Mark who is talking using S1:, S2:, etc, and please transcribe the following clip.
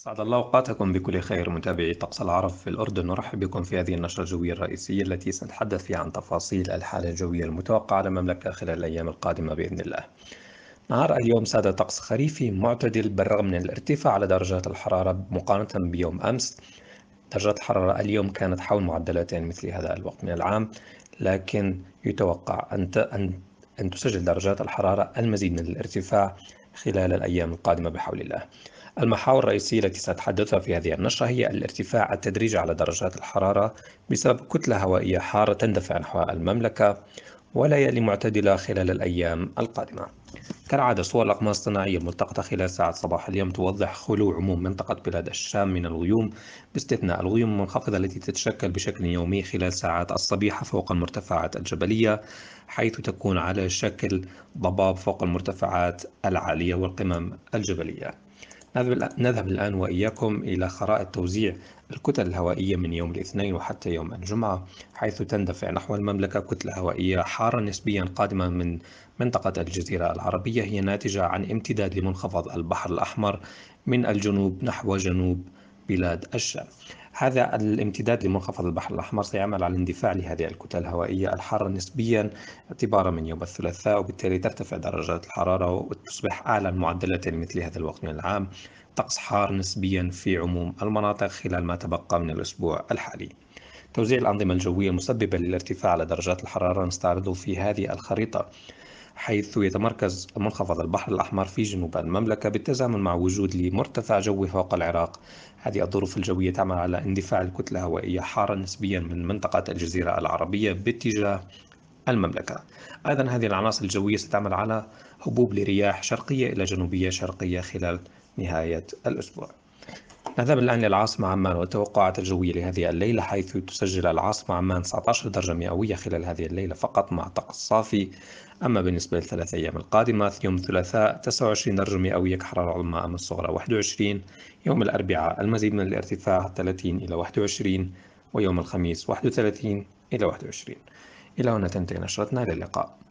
S1: أسعد الله أوقاتكم بكل خير متابعي طقس العرب في الأردن نرحب بكم في هذه النشرة الجوية الرئيسية التي سنتحدث فيها عن تفاصيل الحالة الجوية المتوقعة على المملكة خلال الأيام القادمة بإذن الله. نهار اليوم ساد طقس خريفي معتدل بالرغم من الارتفاع على درجات الحرارة مقارنة بيوم أمس. درجات الحرارة اليوم كانت حول معدلتين مثل هذا الوقت من العام لكن يتوقع أن أن تسجل درجات الحرارة المزيد من الارتفاع خلال الأيام القادمة بحول الله. المحاور الرئيسية التي سأتحدثها في هذه النشرة هي الارتفاع التدريجي على درجات الحرارة بسبب كتلة هوائية حارة تندفع نحو المملكة وليالي معتدلة خلال الأيام القادمة. كالعادة صور الأقمار الصناعية الملتقطة خلال ساعات صباح اليوم توضح خلو عموم منطقة بلاد الشام من الغيوم باستثناء الغيوم المنخفضة التي تتشكل بشكل يومي خلال ساعات الصبيحة فوق المرتفعات الجبلية حيث تكون على شكل ضباب فوق المرتفعات العالية والقمم الجبلية نذهب الآن وإياكم إلى خرائط توزيع الكتل الهوائية من يوم الاثنين وحتى يوم الجمعة حيث تندفع نحو المملكة كتلة هوائية حارة نسبيا قادمة من منطقة الجزيرة العربية هي ناتجة عن امتداد لمنخفض البحر الأحمر من الجنوب نحو جنوب بلاد الشام هذا الامتداد لمنخفض البحر الأحمر سيعمل على الاندفاع لهذه الكتل الهوائية الحارة نسبيا اعتبارا من يوم الثلاثاء وبالتالي ترتفع درجات الحرارة وتصبح أعلى معدلات مثل هذا الوقت من العام طقس حار نسبيا في عموم المناطق خلال ما تبقى من الأسبوع الحالي توزيع الأنظمة الجوية المسببة للارتفاع على درجات الحرارة نستعرضه في هذه الخريطة حيث يتمركز منخفض البحر الأحمر في جنوب المملكة بالتزامن مع وجود لمرتفع جوي فوق العراق هذه الظروف الجوية تعمل على اندفاع الكتلة الهوائية حارة نسبيا من منطقة الجزيرة العربية باتجاه المملكة أيضا هذه العناصر الجوية ستعمل على هبوب لرياح شرقية إلى جنوبية شرقية خلال نهاية الأسبوع نذهب الآن للعاصمة عمان والتوقعات الجوية لهذه الليلة حيث تسجل العاصمة عمان 19 درجة مئوية خلال هذه الليلة فقط مع طقس صافي أما بالنسبة للثلاث أيام القادمة يوم الثلاثاء 29 درجة مئوية كحرارة عظمى أما الصغرى 21 يوم الأربعاء المزيد من الارتفاع 30 إلى 21 ويوم الخميس 31 إلى 21 إلى هنا تنتهي نشرتنا إلى اللقاء